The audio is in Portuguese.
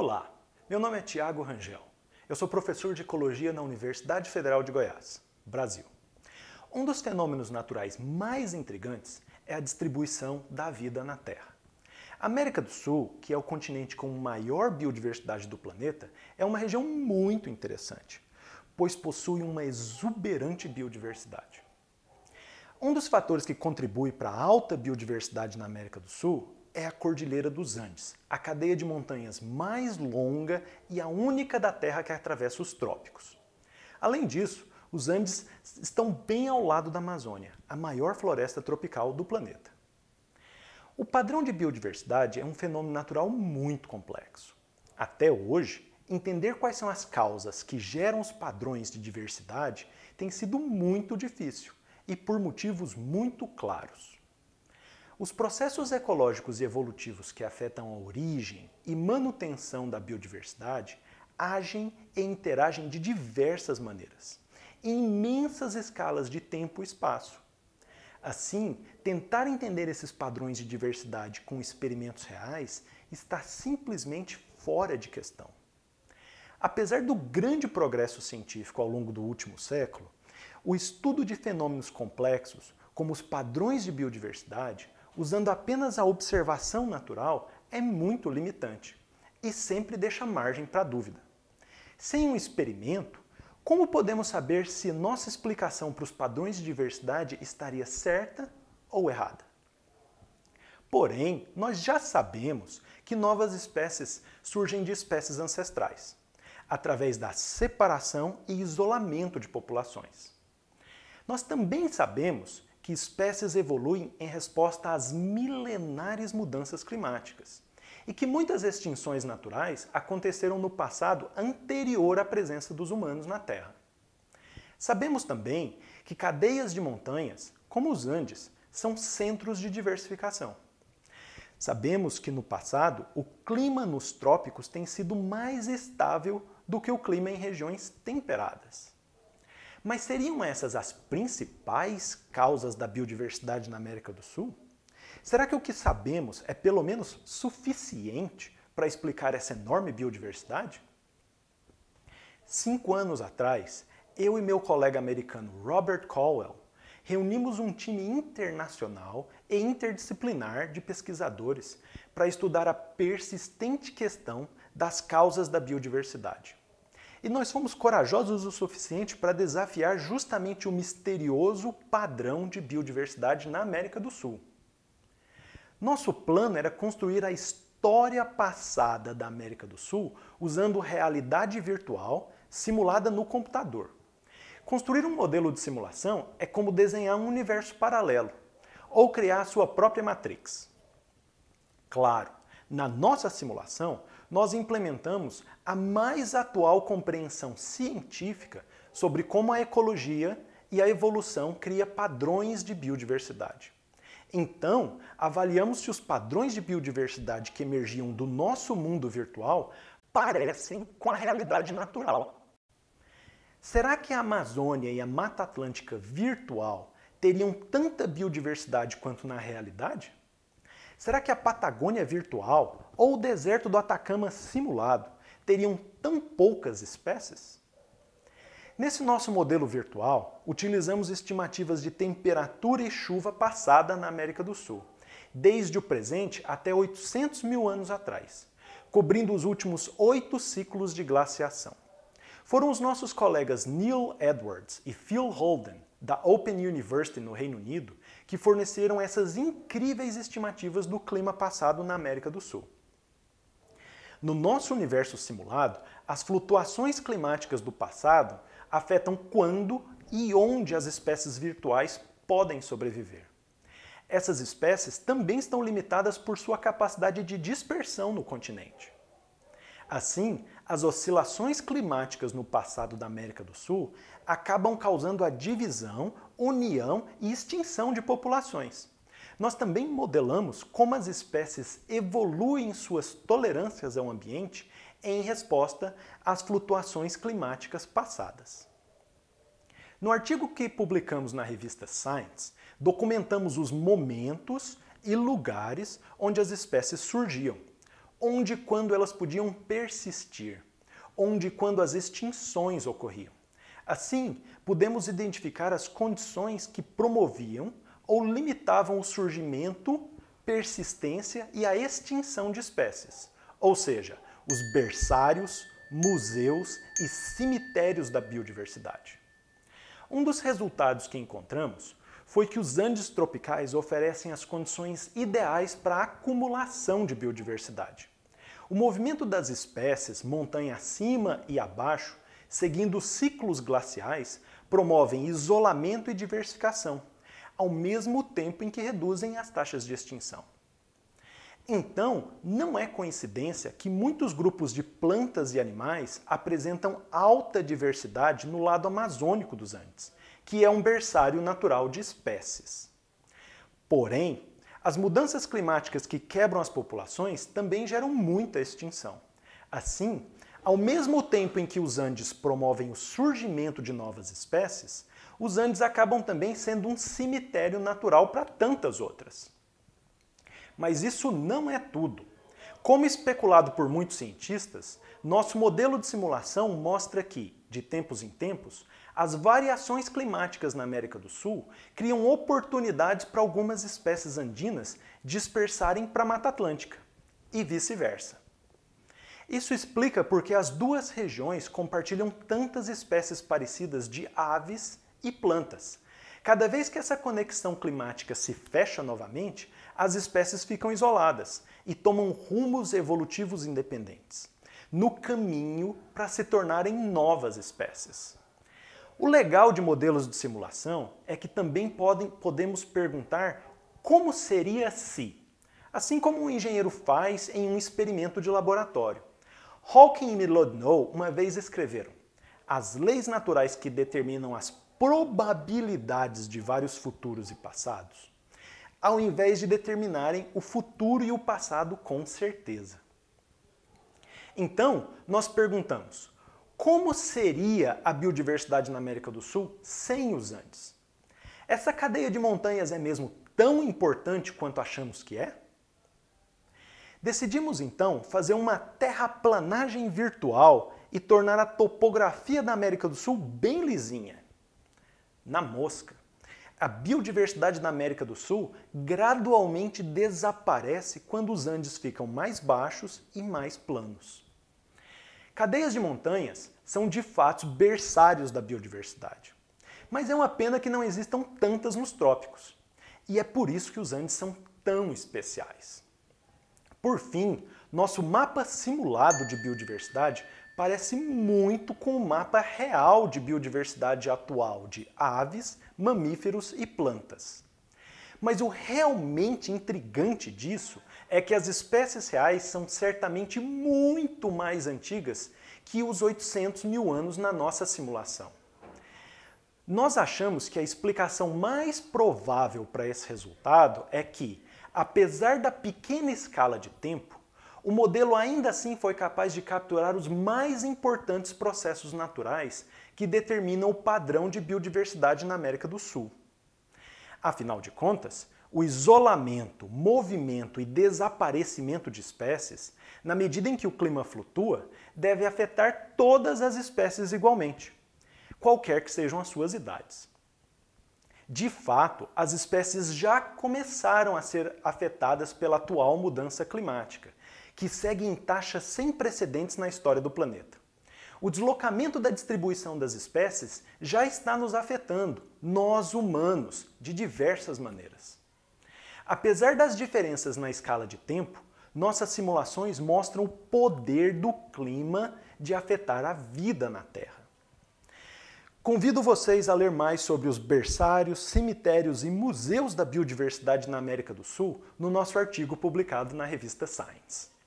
Olá, meu nome é Tiago Rangel. Eu sou professor de Ecologia na Universidade Federal de Goiás, Brasil. Um dos fenômenos naturais mais intrigantes é a distribuição da vida na Terra. A América do Sul, que é o continente com maior biodiversidade do planeta, é uma região muito interessante, pois possui uma exuberante biodiversidade. Um dos fatores que contribui para a alta biodiversidade na América do Sul é a Cordilheira dos Andes, a cadeia de montanhas mais longa e a única da Terra que atravessa os trópicos. Além disso, os Andes estão bem ao lado da Amazônia, a maior floresta tropical do planeta. O padrão de biodiversidade é um fenômeno natural muito complexo. Até hoje, entender quais são as causas que geram os padrões de diversidade tem sido muito difícil e por motivos muito claros. Os processos ecológicos e evolutivos que afetam a origem e manutenção da biodiversidade agem e interagem de diversas maneiras, em imensas escalas de tempo e espaço. Assim, tentar entender esses padrões de diversidade com experimentos reais está simplesmente fora de questão. Apesar do grande progresso científico ao longo do último século, o estudo de fenômenos complexos, como os padrões de biodiversidade, usando apenas a observação natural é muito limitante e sempre deixa margem para dúvida. Sem um experimento, como podemos saber se nossa explicação para os padrões de diversidade estaria certa ou errada? Porém, nós já sabemos que novas espécies surgem de espécies ancestrais, através da separação e isolamento de populações. Nós também sabemos que espécies evoluem em resposta às milenares mudanças climáticas e que muitas extinções naturais aconteceram no passado anterior à presença dos humanos na Terra. Sabemos também que cadeias de montanhas, como os Andes, são centros de diversificação. Sabemos que no passado o clima nos trópicos tem sido mais estável do que o clima em regiões temperadas. Mas seriam essas as principais causas da biodiversidade na América do Sul? Será que o que sabemos é pelo menos suficiente para explicar essa enorme biodiversidade? Cinco anos atrás, eu e meu colega americano Robert Cowell reunimos um time internacional e interdisciplinar de pesquisadores para estudar a persistente questão das causas da biodiversidade. E nós fomos corajosos o suficiente para desafiar justamente o misterioso padrão de biodiversidade na América do Sul. Nosso plano era construir a história passada da América do Sul usando realidade virtual simulada no computador. Construir um modelo de simulação é como desenhar um universo paralelo ou criar a sua própria matrix. Claro, na nossa simulação, nós implementamos a mais atual compreensão científica sobre como a ecologia e a evolução cria padrões de biodiversidade. Então, avaliamos se os padrões de biodiversidade que emergiam do nosso mundo virtual parecem com a realidade natural. Será que a Amazônia e a Mata Atlântica virtual teriam tanta biodiversidade quanto na realidade? Será que a Patagônia virtual ou o deserto do Atacama simulado teriam tão poucas espécies? Nesse nosso modelo virtual, utilizamos estimativas de temperatura e chuva passada na América do Sul, desde o presente até 800 mil anos atrás, cobrindo os últimos oito ciclos de glaciação. Foram os nossos colegas Neil Edwards e Phil Holden, da Open University no Reino Unido, que forneceram essas incríveis estimativas do clima passado na América do Sul. No nosso universo simulado, as flutuações climáticas do passado afetam quando e onde as espécies virtuais podem sobreviver. Essas espécies também estão limitadas por sua capacidade de dispersão no continente. Assim, as oscilações climáticas no passado da América do Sul acabam causando a divisão união e extinção de populações. Nós também modelamos como as espécies evoluem suas tolerâncias ao ambiente em resposta às flutuações climáticas passadas. No artigo que publicamos na revista Science, documentamos os momentos e lugares onde as espécies surgiam, onde e quando elas podiam persistir, onde e quando as extinções ocorriam. Assim, podemos identificar as condições que promoviam ou limitavam o surgimento, persistência e a extinção de espécies, ou seja, os berçários, museus e cemitérios da biodiversidade. Um dos resultados que encontramos foi que os Andes tropicais oferecem as condições ideais para a acumulação de biodiversidade. O movimento das espécies montanha acima e abaixo seguindo ciclos glaciais, promovem isolamento e diversificação, ao mesmo tempo em que reduzem as taxas de extinção. Então, não é coincidência que muitos grupos de plantas e animais apresentam alta diversidade no lado amazônico dos Andes, que é um berçário natural de espécies. Porém, as mudanças climáticas que quebram as populações também geram muita extinção. Assim, ao mesmo tempo em que os Andes promovem o surgimento de novas espécies, os Andes acabam também sendo um cemitério natural para tantas outras. Mas isso não é tudo. Como especulado por muitos cientistas, nosso modelo de simulação mostra que, de tempos em tempos, as variações climáticas na América do Sul criam oportunidades para algumas espécies andinas dispersarem para a Mata Atlântica e vice-versa. Isso explica porque as duas regiões compartilham tantas espécies parecidas de aves e plantas. Cada vez que essa conexão climática se fecha novamente, as espécies ficam isoladas e tomam rumos evolutivos independentes, no caminho para se tornarem novas espécies. O legal de modelos de simulação é que também podem, podemos perguntar como seria se, assim como um engenheiro faz em um experimento de laboratório. Hawking e Milodnow uma vez escreveram: as leis naturais que determinam as probabilidades de vários futuros e passados, ao invés de determinarem o futuro e o passado com certeza. Então, nós perguntamos: como seria a biodiversidade na América do Sul sem os Andes? Essa cadeia de montanhas é mesmo tão importante quanto achamos que é? Decidimos então fazer uma terraplanagem virtual e tornar a topografia da América do Sul bem lisinha. Na mosca. A biodiversidade da América do Sul gradualmente desaparece quando os Andes ficam mais baixos e mais planos. Cadeias de montanhas são de fato berçários da biodiversidade. Mas é uma pena que não existam tantas nos trópicos. E é por isso que os Andes são tão especiais. Por fim, nosso mapa simulado de biodiversidade parece muito com o mapa real de biodiversidade atual de aves, mamíferos e plantas. Mas o realmente intrigante disso é que as espécies reais são certamente muito mais antigas que os 800 mil anos na nossa simulação. Nós achamos que a explicação mais provável para esse resultado é que Apesar da pequena escala de tempo, o modelo ainda assim foi capaz de capturar os mais importantes processos naturais que determinam o padrão de biodiversidade na América do Sul. Afinal de contas, o isolamento, movimento e desaparecimento de espécies, na medida em que o clima flutua, deve afetar todas as espécies igualmente, qualquer que sejam as suas idades. De fato, as espécies já começaram a ser afetadas pela atual mudança climática, que segue em taxas sem precedentes na história do planeta. O deslocamento da distribuição das espécies já está nos afetando, nós humanos, de diversas maneiras. Apesar das diferenças na escala de tempo, nossas simulações mostram o poder do clima de afetar a vida na Terra. Convido vocês a ler mais sobre os berçários, cemitérios e museus da biodiversidade na América do Sul no nosso artigo publicado na revista Science.